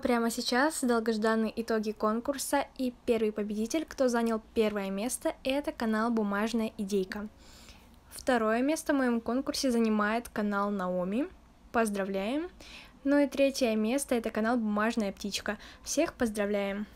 прямо сейчас долгожданные итоги конкурса и первый победитель, кто занял первое место, это канал «Бумажная идейка». Второе место в моем конкурсе занимает канал «Наоми». Поздравляем! Ну и третье место — это канал «Бумажная птичка». Всех поздравляем!